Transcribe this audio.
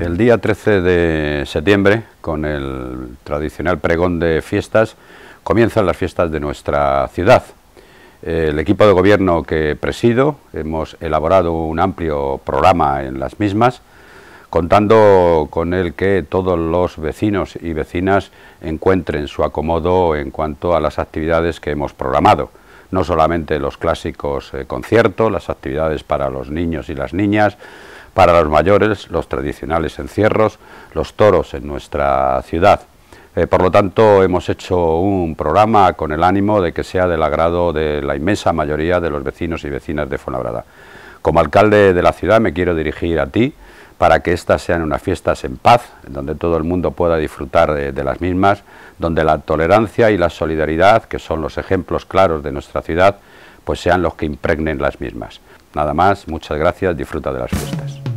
El día 13 de septiembre, con el tradicional pregón de fiestas, comienzan las fiestas de nuestra ciudad. El equipo de gobierno que presido hemos elaborado un amplio programa en las mismas, contando con el que todos los vecinos y vecinas encuentren su acomodo en cuanto a las actividades que hemos programado no solamente los clásicos eh, conciertos, las actividades para los niños y las niñas, para los mayores, los tradicionales encierros, los toros en nuestra ciudad. Eh, por lo tanto, hemos hecho un programa con el ánimo de que sea del agrado de la inmensa mayoría de los vecinos y vecinas de Fonabrada... Como alcalde de la ciudad me quiero dirigir a ti, para que éstas sean unas fiestas en paz, donde todo el mundo pueda disfrutar de, de, las mismas, donde la tolerancia y la solidaridad, que son los ejemplos claros de nuestra ciudad, pues sean los que impregnen las mismas. Nada más, muchas gracias, disfruta de las fiestas.